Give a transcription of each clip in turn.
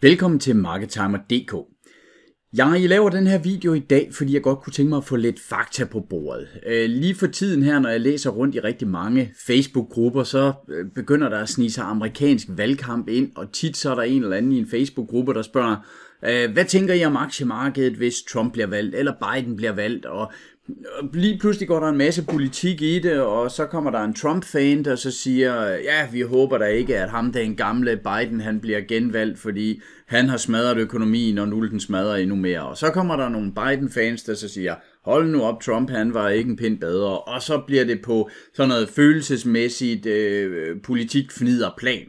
Velkommen til MarketTimer.dk. Jeg laver den her video i dag, fordi jeg godt kunne tænke mig at få lidt fakta på bordet. Øh, lige for tiden her, når jeg læser rundt i rigtig mange Facebook-grupper, så øh, begynder der at snige sig amerikansk valgkamp ind, og tit så er der en eller anden i en Facebook-gruppe, der spørger, øh, hvad tænker I om aktiemarkedet, hvis Trump bliver valgt, eller Biden bliver valgt, og lige pludselig går der en masse politik i det, og så kommer der en Trump-fan, der så siger, ja, vi håber da ikke, at ham den gamle Biden, han bliver genvalgt, fordi han har smadret økonomien, og nu den smadrer endnu mere. Og så kommer der nogle Biden-fans, der så siger, hold nu op, Trump han var ikke en pind bedre, og så bliver det på sådan noget følelsesmæssigt øh, politik-fnider-plan.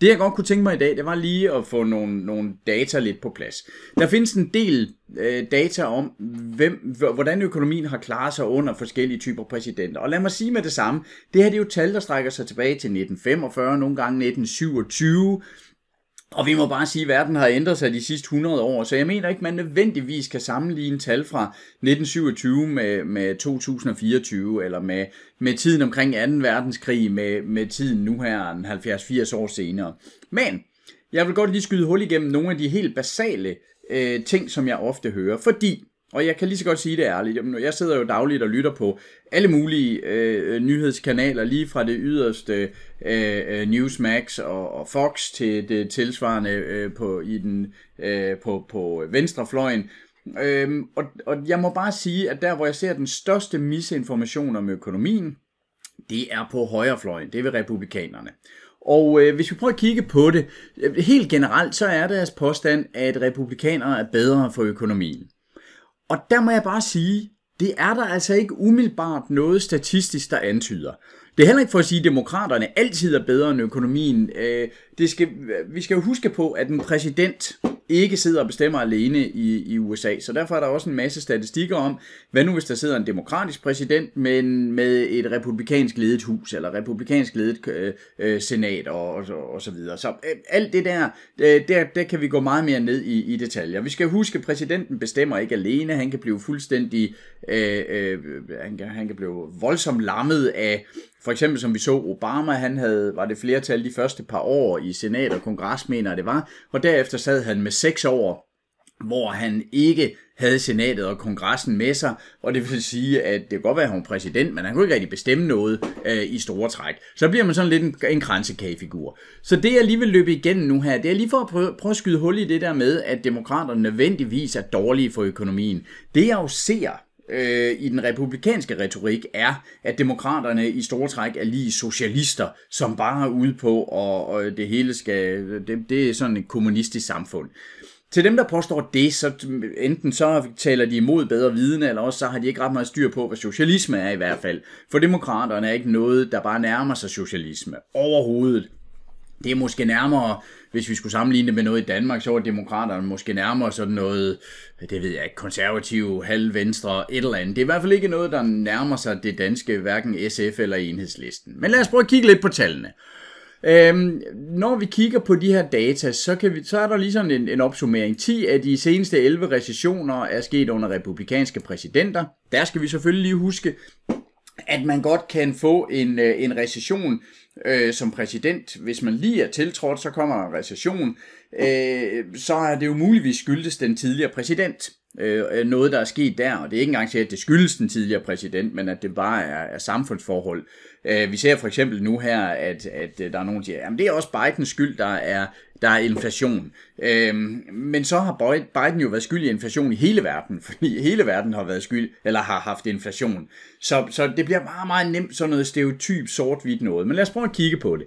Det jeg godt kunne tænke mig i dag, det var lige at få nogle, nogle data lidt på plads. Der findes en del øh, data om, hvem, hvordan økonomien har klaret sig under forskellige typer præsidenter. Og lad mig sige med det samme, det her det er jo tal, der strækker sig tilbage til 1945, nogle gange 1927, og vi må bare sige, at verden har ændret sig de sidste 100 år, så jeg mener ikke, man nødvendigvis kan sammenligne tal fra 1927 med, med 2024, eller med, med tiden omkring 2. verdenskrig, med, med tiden nu her 70-80 år senere. Men jeg vil godt lige skyde hul igennem nogle af de helt basale øh, ting, som jeg ofte hører, fordi og jeg kan lige så godt sige det ærligt. Jamen, jeg sidder jo dagligt og lytter på alle mulige øh, øh nyhedskanaler, lige fra det yderste øh, øh, Newsmax og, og Fox til det tilsvarende øh, på, i den, øh, på, på venstrefløjen. Øhm, og, og jeg må bare sige, at der hvor jeg ser den største misinformation om økonomien, det er på højrefløjen, det er ved republikanerne. Og øh, hvis vi prøver at kigge på det, øh, helt generelt så er deres påstand, at republikanere er bedre for økonomien. Og der må jeg bare sige, det er der altså ikke umiddelbart noget statistisk, der antyder. Det er heller ikke for at sige, at demokraterne altid er bedre end økonomien. Øh, det skal, vi skal jo huske på, at en præsident, ikke sidder og bestemmer alene i, i USA. Så derfor er der også en masse statistikker om, hvad nu hvis der sidder en demokratisk præsident, men med et republikansk ledet hus, eller republikansk ledet øh, øh, senat, og, og, og så videre. Så øh, alt det der, øh, der, der kan vi gå meget mere ned i, i detaljer. Vi skal huske, at præsidenten bestemmer ikke alene. Han kan blive fuldstændig, øh, øh, han, kan, han kan blive voldsomt lammet af for eksempel som vi så Obama, han havde, var det flertal de første par år i senat og kongres, mener det var, og derefter sad han med seks år, hvor han ikke havde senatet og kongressen med sig, og det vil sige, at det kan godt være, at han var præsident, men han kunne ikke rigtig bestemme noget øh, i store træk. Så bliver man sådan lidt en, en kransekagefigur. Så det, jeg lige vil løbe igennem nu her, det er lige for at prøve, prøve at skyde hul i det der med, at demokraterne nødvendigvis er dårlige for økonomien. Det, jeg jo ser, øh, i den republikanske retorik er, at demokraterne i store træk er lige socialister, som bare er ude på, og, og det hele skal, det, det er sådan et kommunistisk samfund. Til dem, der påstår det, så enten så taler de imod bedre viden, eller også så har de ikke ret meget styr på, hvad socialisme er i hvert fald. For demokraterne er ikke noget, der bare nærmer sig socialisme overhovedet det er måske nærmere, hvis vi skulle sammenligne det med noget i Danmark, så er demokraterne måske nærmere sådan noget, det ved jeg ikke, konservativ, halvvenstre, et eller andet. Det er i hvert fald ikke noget, der nærmer sig det danske, hverken SF eller enhedslisten. Men lad os prøve at kigge lidt på tallene. Øhm, når vi kigger på de her data, så, kan vi, så er der ligesom en, en opsummering. 10 af de seneste 11 recessioner er sket under republikanske præsidenter. Der skal vi selvfølgelig lige huske, at man godt kan få en, øh, en recession øh, som præsident. Hvis man lige er tiltrådt, så kommer der en recession. Øh, så er det jo muligvis skyldes den tidligere præsident. Øh, øh, noget, der er sket der, og det er ikke engang sikkert, at det skyldes den tidligere præsident, men at det bare er, er samfundsforhold. Øh, vi ser for eksempel nu her, at, at der er nogen, der siger, at det er også Bidens skyld, der er der er inflation. Øhm, men så har Biden jo været skyld i inflation i hele verden, fordi hele verden har været skyld, eller har haft inflation. Så, så det bliver meget, meget nemt sådan noget stereotyp sort-hvidt noget. Men lad os prøve at kigge på det.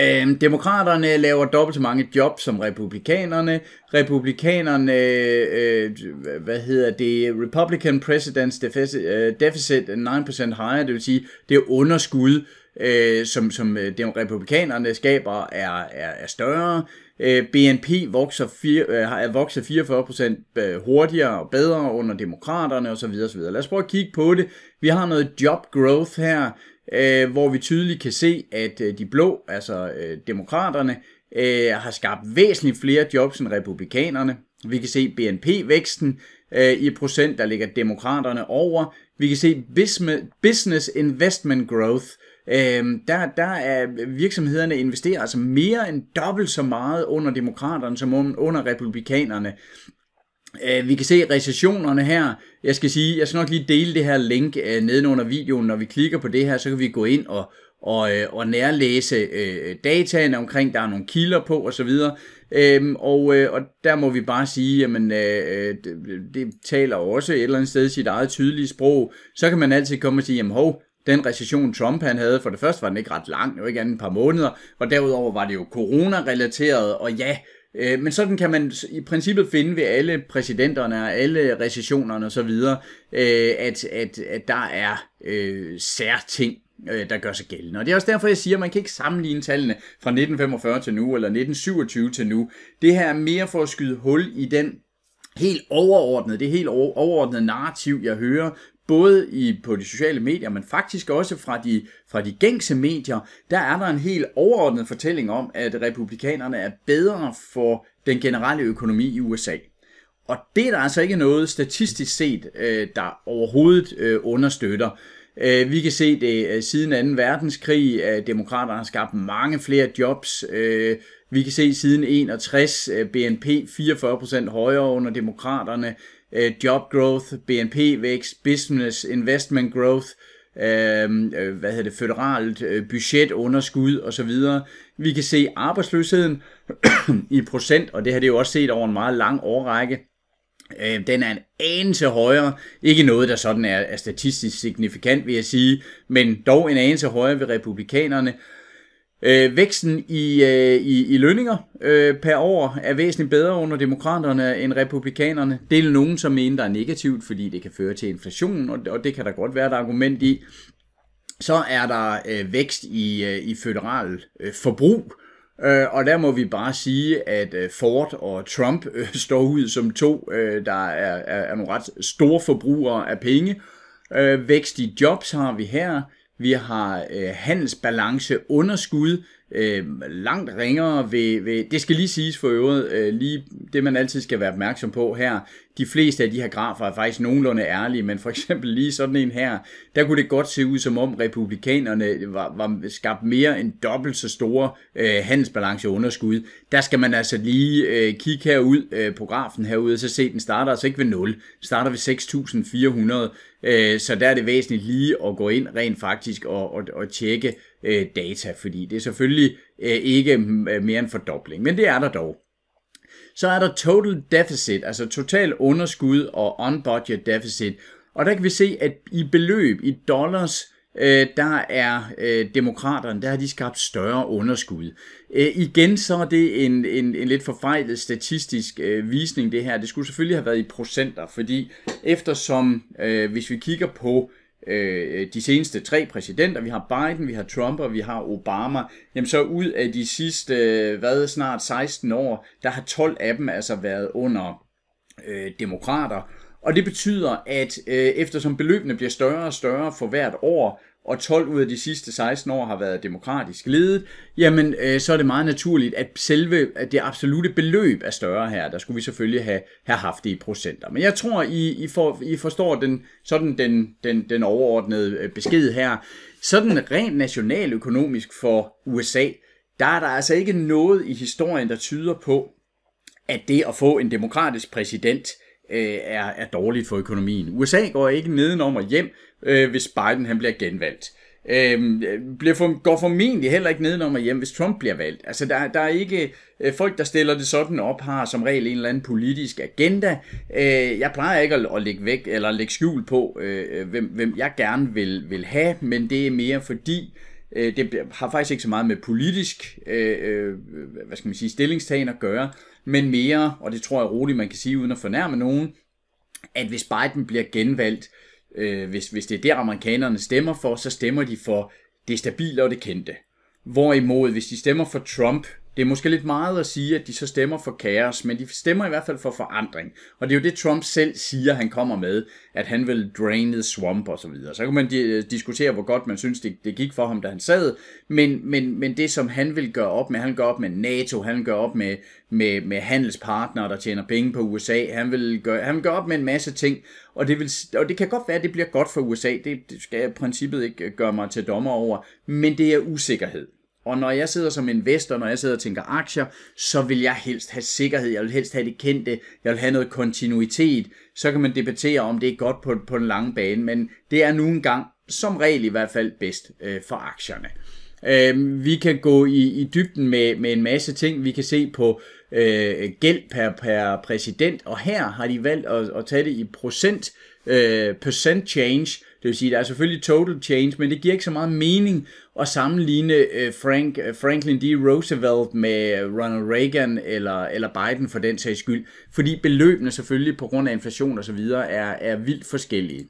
Øhm, demokraterne laver dobbelt så mange job som republikanerne. Republikanerne, øh, hvad hedder det, Republican President's Deficit, øh, deficit 9% higher, det vil sige, det er underskud øh, som, som øh, de republikanerne skaber, er, er, er større. Øh, BNP vokser, fire, øh, vokser 44% øh, hurtigere og bedre under demokraterne osv. osv. Lad os prøve at kigge på det. Vi har noget job growth her, øh, hvor vi tydeligt kan se, at øh, de blå, altså øh, demokraterne, øh, har skabt væsentligt flere jobs end republikanerne. Vi kan se BNP-væksten øh, i procent, der ligger demokraterne over. Vi kan se business investment growth, øh, Øhm, der, der er virksomhederne investerer altså mere end dobbelt så meget under demokraterne som under republikanerne. Øh, vi kan se recessionerne her. Jeg skal sige, jeg skal nok lige dele det her link øh, nedenunder videoen. Når vi klikker på det her, så kan vi gå ind og, og, øh, og nærlæse øh, dataene omkring, der er nogle kilder på osv. Øhm, og, øh, og der må vi bare sige, at øh, øh, det, det taler også et eller andet sted sit eget tydelige sprog. Så kan man altid komme og sige, jamen hov, den recession, Trump han havde, for det første var den ikke ret lang, det var ikke andet et par måneder, og derudover var det jo corona-relateret, og ja, øh, men sådan kan man i princippet finde ved alle præsidenterne og alle recessionerne osv., øh, at, at, at der er øh, særting øh, der gør sig gældende. Og det er også derfor, jeg siger, at man kan ikke sammenligne tallene fra 1945 til nu, eller 1927 til nu. Det her er mere for at skyde hul i den helt overordnet, det helt overordnede narrativ, jeg hører både i, på de sociale medier, men faktisk også fra de, fra de gængse medier, der er der en helt overordnet fortælling om, at republikanerne er bedre for den generelle økonomi i USA. Og det er der altså ikke noget statistisk set, øh, der overhovedet øh, understøtter. Øh, vi kan se det siden 2. verdenskrig, at demokraterne har skabt mange flere jobs. Vi kan se siden 61 BNP 44% højere under demokraterne øh, job growth, BNP vækst, business investment growth, øh, øh, hvad hedder det, føderalt øh, budgetunderskud osv. Vi kan se arbejdsløsheden i procent, og det har det jo også set over en meget lang årrække, øh, den er en anelse højere. Ikke noget, der sådan er, er statistisk signifikant, vil jeg sige, men dog en anelse højere ved republikanerne. Øh, væksten i, øh, i, i lønninger øh, per år er væsentligt bedre under demokraterne end republikanerne. Det er nogen, som mener, der er negativt, fordi det kan føre til inflation, og, og det kan der godt være et argument i. Så er der øh, vækst i, øh, i federal øh, forbrug, øh, og der må vi bare sige, at øh, Ford og Trump øh, står ud som to, øh, der er, er, er nogle ret store forbrugere af penge. Øh, vækst i jobs har vi her vi har øh, handelsbalance underskud, Øh, langt ringere ved, ved, det skal lige siges for øvrigt, øh, lige det man altid skal være opmærksom på her, de fleste af de her grafer er faktisk nogenlunde ærlige, men for eksempel lige sådan en her, der kunne det godt se ud som om republikanerne var, var skabt mere end dobbelt så store øh, handelsbalanceunderskud. Der skal man altså lige øh, kigge herud øh, på grafen herude, så se, den starter altså ikke ved 0, starter ved 6.400, øh, så der er det væsentligt lige at gå ind rent faktisk og, og, og tjekke, Øh, data, fordi det er selvfølgelig øh, ikke øh, mere end fordobling, men det er der dog. Så er der total deficit, altså total underskud og on-budget deficit, og der kan vi se, at i beløb, i dollars, der er demokraterne, der har de skabt større underskud. igen så er det en, en, en lidt forfejlet statistisk visning det her. Det skulle selvfølgelig have været i procenter, fordi eftersom, hvis vi kigger på øh, de seneste tre præsidenter, vi har Biden, vi har Trump og vi har Obama, jamen så ud af de sidste, øh, hvad snart 16 år, der har 12 af dem altså været under øh, demokrater. Og det betyder, at øh, eftersom beløbene bliver større og større for hvert år, og 12 ud af de sidste 16 år har været demokratisk ledet, jamen øh, så er det meget naturligt, at selve at det absolute beløb er større her. Der skulle vi selvfølgelig have, have haft det i procenter. Men jeg tror, I, I, for, I forstår den, sådan den, den, den overordnede øh, besked her. Sådan rent nationaløkonomisk for USA, der er der altså ikke noget i historien, der tyder på, at det at få en demokratisk præsident – øh, er, er dårligt for økonomien. USA går ikke nedenom og hjem, øh, hvis Biden han bliver genvalgt. Øh, bliver for, går formentlig heller ikke nedenom og hjem, hvis Trump bliver valgt. Altså, der, der er ikke øh, folk, der stiller det sådan op, har som regel en eller anden politisk agenda. Øh, jeg plejer ikke at, at lægge væk eller lægge skjul på, øh, hvem, hvem jeg gerne vil, vil have, men det er mere fordi, øh, det har faktisk ikke så meget med politisk øh, øh hvad skal man sige, stillingstagen at gøre, men mere, og det tror jeg roligt, man kan sige uden at fornærme nogen, at hvis Biden bliver genvalgt, øh, hvis, hvis det er der, amerikanerne stemmer for, så stemmer de for det stabile og det kendte. Hvorimod, hvis de stemmer for Trump, det er måske lidt meget at sige, at de så stemmer for kaos, men de stemmer i hvert fald for forandring. Og det er jo det, Trump selv siger, han kommer med, at han vil drain the swamp og så videre. Så kan man diskutere, hvor godt man synes, det, gik for ham, da han sad. Men, men, men det, som han vil gøre op med, han gør op med NATO, han gør op med, med, med handelspartnere, der tjener penge på USA. Han vil, gøre, han vil gøre op med en masse ting, og det, vil, og det kan godt være, at det bliver godt for USA. Det, det skal jeg i princippet ikke gøre mig til dommer over. Men det er usikkerhed. Og når jeg sidder som investor, når jeg sidder og tænker aktier, så vil jeg helst have sikkerhed, jeg vil helst have det kendte, jeg vil have noget kontinuitet. Så kan man debattere, om det er godt på, på den lange bane, men det er nu engang, som regel i hvert fald, bedst øh, for aktierne. Øh, vi kan gå i, i dybden med, med en masse ting. Vi kan se på øh, gæld per, per præsident, og her har de valgt at, at tage det i procent, øh, percent change, det vil sige, der er selvfølgelig total change, men det giver ikke så meget mening at sammenligne øh, Frank, øh, Franklin D. Roosevelt med øh, Ronald Reagan eller, eller Biden for den sags skyld, fordi beløbene selvfølgelig på grund af inflation osv. Er, er vildt forskellige.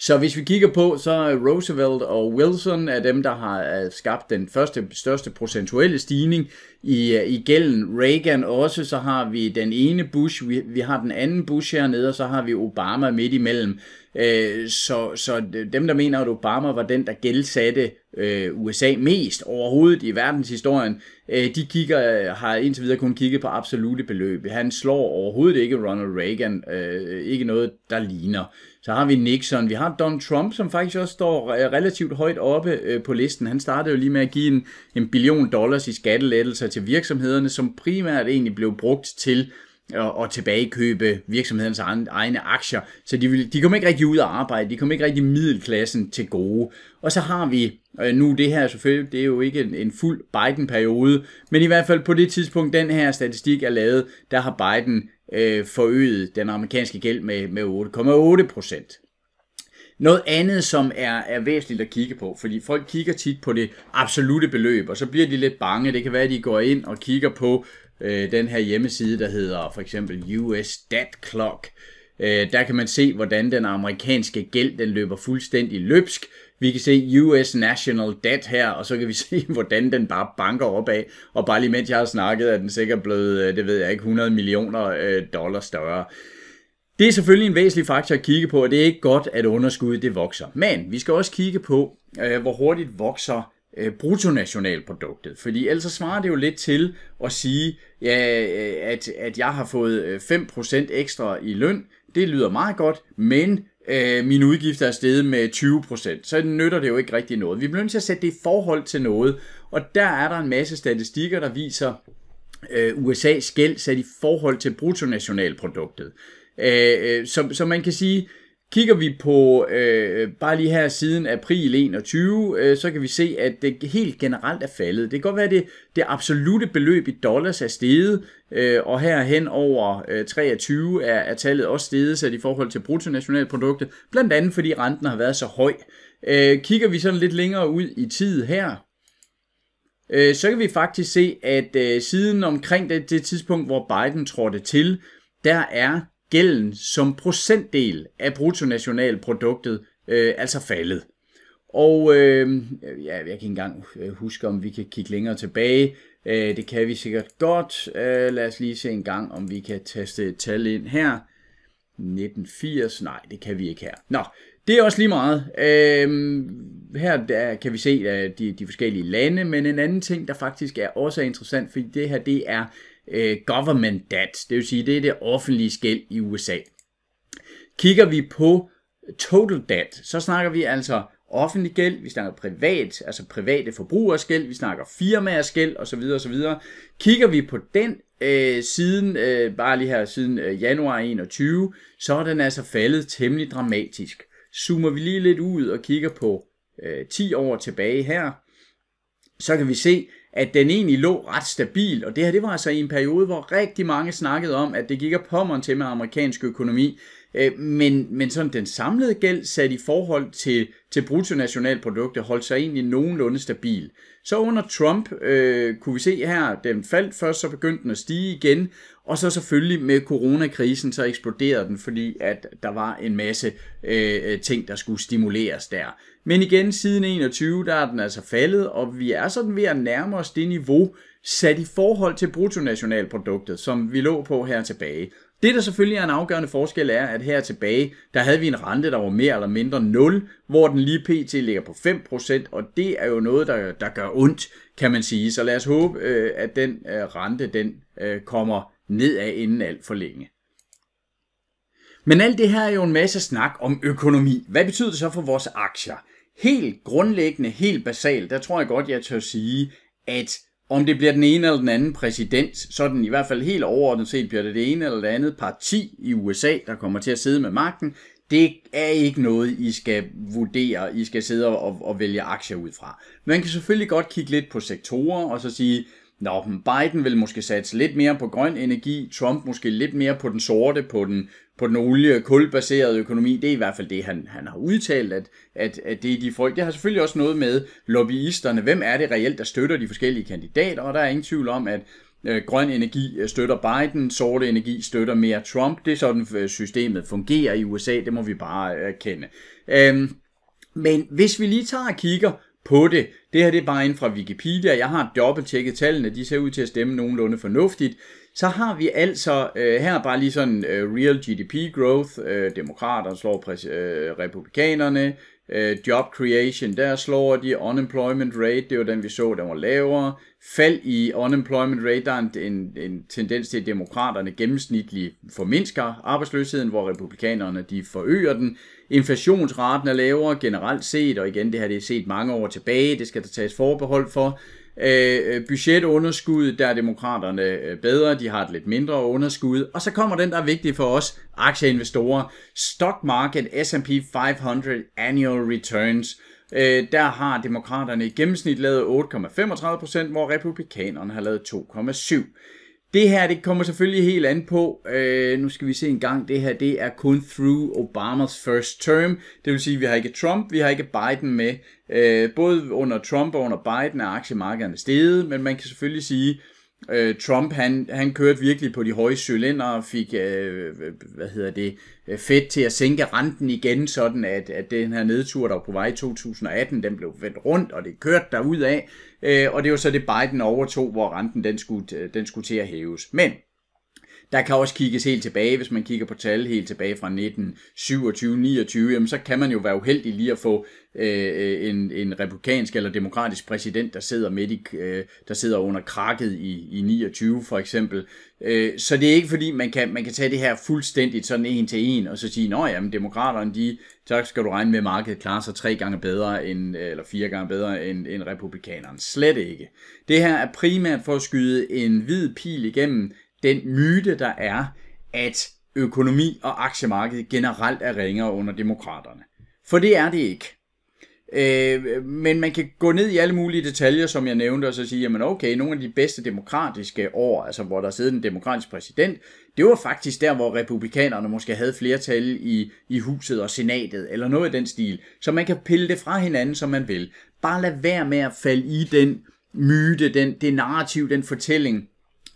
Så hvis vi kigger på, så Roosevelt og Wilson er dem, der har skabt den første største procentuelle stigning i, i gælden. Reagan også, så har vi den ene Bush, vi, vi har den anden Bush hernede, og så har vi Obama midt imellem. Øh, så, så dem, der mener, at Obama var den, der gældsatte øh, USA mest overhovedet i verdenshistorien, øh, de kigger, øh, har indtil videre kun kigget på absolute beløb. Han slår overhovedet ikke Ronald Reagan, øh, ikke noget, der ligner. Så har vi Nixon, vi har Donald Trump, som faktisk også står øh, relativt højt oppe på listen. Han startede jo lige med at give en, en billion dollars i skattelettelser til virksomhederne, som primært egentlig blev brugt til og, tilbagekøbe virksomhedens egne aktier. Så de, ville, de kom ikke rigtig ud at arbejde, de kom ikke rigtig middelklassen til gode. Og så har vi, øh, nu det her selvfølgelig, det er jo ikke en, en fuld Biden-periode, men i hvert fald på det tidspunkt, den her statistik er lavet, der har Biden øh, forøget den amerikanske gæld med, med 8,8 procent. Noget andet, som er, er væsentligt at kigge på, fordi folk kigger tit på det absolute beløb, og så bliver de lidt bange. Det kan være, at de går ind og kigger på øh, den her hjemmeside, der hedder for eksempel US Dat Clock. Øh, der kan man se, hvordan den amerikanske gæld, den løber fuldstændig løbsk. Vi kan se US National Debt her, og så kan vi se, hvordan den bare banker opad. Og bare lige mens jeg har snakket, er den sikkert blevet, øh, det ved jeg ikke, 100 millioner øh, dollar større. Det er selvfølgelig en væsentlig faktor at kigge på, og det er ikke godt, at underskuddet det vokser. Men vi skal også kigge på, øh, hvor hurtigt vokser Øh, bruttonationalproduktet. Fordi ellers så svarer det jo lidt til at sige, ja, øh, at, at jeg har fået 5% øh, ekstra i løn. Det lyder meget godt, men øh, mine udgifter er steget med 20%. Så nytter det jo ikke rigtig noget. Vi bliver nødt til at sætte det i forhold til noget. Og der er der en masse statistikker, der viser øh, USA's gæld sat i forhold til bruttonationalproduktet. Øh, så, så man kan sige, at Kigger vi på øh, bare lige her siden april 21, øh, så kan vi se, at det helt generelt er faldet. Det kan godt være, at det, det absolute beløb i dollars er steget, øh, og her hen over øh, 23 er, er tallet også steget sat i forhold til bruttonationalproduktet, blandt andet fordi renten har været så høj. Øh, kigger vi sådan lidt længere ud i tid her, øh, så kan vi faktisk se, at øh, siden omkring det, det tidspunkt, hvor Biden trådte til, der er gælden som procentdel af bruttonationalproduktet øh, altså faldet. Og øh, ja, jeg kan ikke engang øh, huske, om vi kan kigge længere tilbage. Øh, det kan vi sikkert godt. Øh, lad os lige se en gang, om vi kan taste et tal ind her. 1980, nej, det kan vi ikke her. Nå, det er også lige meget. Øh, her der kan vi se øh, de, de forskellige lande, men en anden ting, der faktisk er også er interessant, fordi det her det er øh, government debt, det vil sige, det er det offentlige skæld i USA. Kigger vi på total debt, så snakker vi altså offentlig gæld, vi snakker privat, altså private forbrugers gæld, vi snakker firmaers gæld osv. osv. Kigger vi på den øh, siden, øh, bare lige her siden øh, januar 21, så er den altså faldet temmelig dramatisk. Zoomer vi lige lidt ud og kigger på øh, 10 år tilbage her, så kan vi se, at den egentlig lå ret stabil, og det her det var altså i en periode, hvor rigtig mange snakkede om, at det gik af pommeren til med amerikansk økonomi. Øh, men, men sådan den samlede gæld sat i forhold til, til bruttonationalproduktet holdt sig egentlig nogenlunde stabil. Så under Trump øh, kunne vi se her, den faldt først, så begyndte den at stige igen, og så selvfølgelig med coronakrisen, så eksploderede den, fordi at der var en masse øh, ting, der skulle stimuleres der. Men igen, siden 21, der er den altså faldet, og vi er sådan ved at nærme os det niveau, sat i forhold til bruttonationalproduktet, som vi lå på her tilbage. Det, der selvfølgelig er en afgørende forskel, er, at her tilbage, der havde vi en rente, der var mere eller mindre 0, hvor den lige pt. ligger på 5%, og det er jo noget, der, der gør ondt, kan man sige. Så lad os håbe, øh, at den øh, rente den øh, kommer nedad inden alt for længe. Men alt det her er jo en masse snak om økonomi. Hvad betyder det så for vores aktier? Helt grundlæggende, helt basalt, der tror jeg godt, jeg tør sige, at om det bliver den ene eller den anden præsident, så den i hvert fald helt overordnet set bliver det det ene eller det andet parti i USA, der kommer til at sidde med magten. Det er ikke noget, I skal vurdere, I skal sidde og, og vælge aktier ud fra. Man kan selvfølgelig godt kigge lidt på sektorer og så sige, Nå, Biden vil måske satse lidt mere på grøn energi, Trump måske lidt mere på den sorte, på den, på den olie- og kulbaserede økonomi. Det er i hvert fald det, han, han har udtalt, at, at, at det er de folk. Det har selvfølgelig også noget med lobbyisterne. Hvem er det reelt, der støtter de forskellige kandidater? Og der er ingen tvivl om, at øh, grøn energi øh, støtter Biden, sorte energi støtter mere Trump. Det er sådan, øh, systemet fungerer i USA. Det må vi bare øh, erkende. Øh, men hvis vi lige tager og kigger på det. Det her det er bare ind fra Wikipedia. Jeg har dobbelttjekket tallene. De ser ud til at stemme nogenlunde fornuftigt. Så har vi altså, øh, her bare lige sådan øh, real GDP growth, øh, demokrater slår præs- øh, republikanerne, øh, job creation, der slår de, unemployment rate, det var den vi så, der var lavere, fald i unemployment rate, der er en, en, en tendens til, at demokraterne gennemsnitligt formindsker arbejdsløsheden, hvor republikanerne de forøger den. Inflationsraten er lavere generelt set, og igen, det har det set mange år tilbage, det skal der tages forbehold for. Øh, øh budgetunderskud, der er demokraterne øh, bedre, de har et lidt mindre underskud. Og så kommer den, der er vigtig for os, aktieinvestorer. Stock Market S&P 500 Annual Returns Øh, der har demokraterne i gennemsnit lavet 8,35%, hvor republikanerne har lavet 2,7%. Det her, det kommer selvfølgelig helt an på, øh, nu skal vi se en gang, det her, det er kun through Obamas first term, det vil sige, vi har ikke Trump, vi har ikke Biden med. Øh, både under Trump og under Biden er aktiemarkederne steget, men man kan selvfølgelig sige, Øh, Trump, han, han kørte virkelig på de høje cylinder og fik, øh, øh hvad hedder det, øh, fedt til at sænke renten igen, sådan at, at den her nedtur, der var på vej i 2018, den blev vendt rundt, og det kørte derud af. Øh, og det var så det, Biden overtog, hvor renten den skulle, øh, den skulle til at hæves. Men der kan også kigges helt tilbage, hvis man kigger på tal helt tilbage fra 1927, 29, så kan man jo være uheldig lige at få øh, en, en republikansk eller demokratisk præsident, der sidder midt i, øh, der sidder under krakket i, i 29 for eksempel. Øh, så det er ikke fordi, man kan, man kan tage det her fuldstændigt sådan en til en, og så sige, nå men demokraterne, de, så skal du regne med, at markedet klarer sig tre gange bedre, end, øh, eller fire gange bedre end, end republikanerne. Slet ikke. Det her er primært for at skyde en hvid pil igennem den myte, der er, at økonomi og aktiemarkedet generelt er ringere under demokraterne. For det er det ikke. Øh, men man kan gå ned i alle mulige detaljer, som jeg nævnte, og så sige, at okay, nogle af de bedste demokratiske år, altså hvor der sidder en demokratisk præsident, det var faktisk der, hvor republikanerne måske havde flertal i, i huset og senatet, eller noget i den stil. Så man kan pille det fra hinanden, som man vil. Bare lad være med at falde i den myte, den, det narrativ, den fortælling,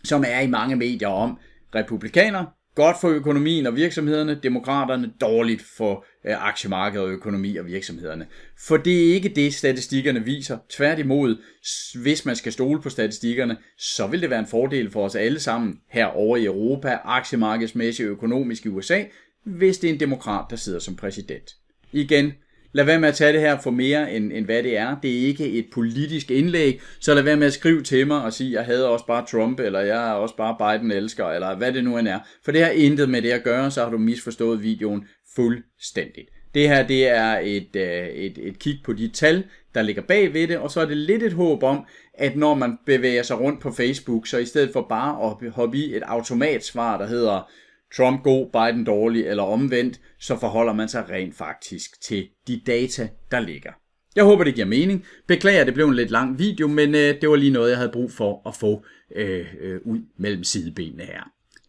som er i mange medier om republikaner, godt for økonomien og virksomhederne, demokraterne dårligt for øh, aktiemarkedet og økonomi og virksomhederne. For det er ikke det, statistikkerne viser. Tværtimod, hvis man skal stole på statistikkerne, så vil det være en fordel for os alle sammen her over i Europa, aktiemarkedsmæssigt, økonomisk i USA, hvis det er en demokrat, der sidder som præsident. Igen, lad være med at tage det her for mere, end, end hvad det er. Det er ikke et politisk indlæg, så lad være med at skrive til mig og sige, jeg havde også bare Trump, eller jeg er også bare Biden-elsker, eller hvad det nu end er. For det har intet med det at gøre, så har du misforstået videoen fuldstændigt. Det her det er et, øh, et, et kig på de tal, der ligger bag ved det, og så er det lidt et håb om, at når man bevæger sig rundt på Facebook, så i stedet for bare at hoppe i et automatsvar, der hedder, Trump god, Biden dårlig eller omvendt, så forholder man sig rent faktisk til de data, der ligger. Jeg håber, det giver mening. Beklager, det blev en lidt lang video, men øh, det var lige noget, jeg havde brug for at få øh, øh, ud mellem sidebenene her.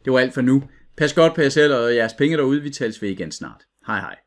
Det var alt for nu. Pas godt på jer selv og jeres penge derude. Vi tales ved igen snart. Hej hej.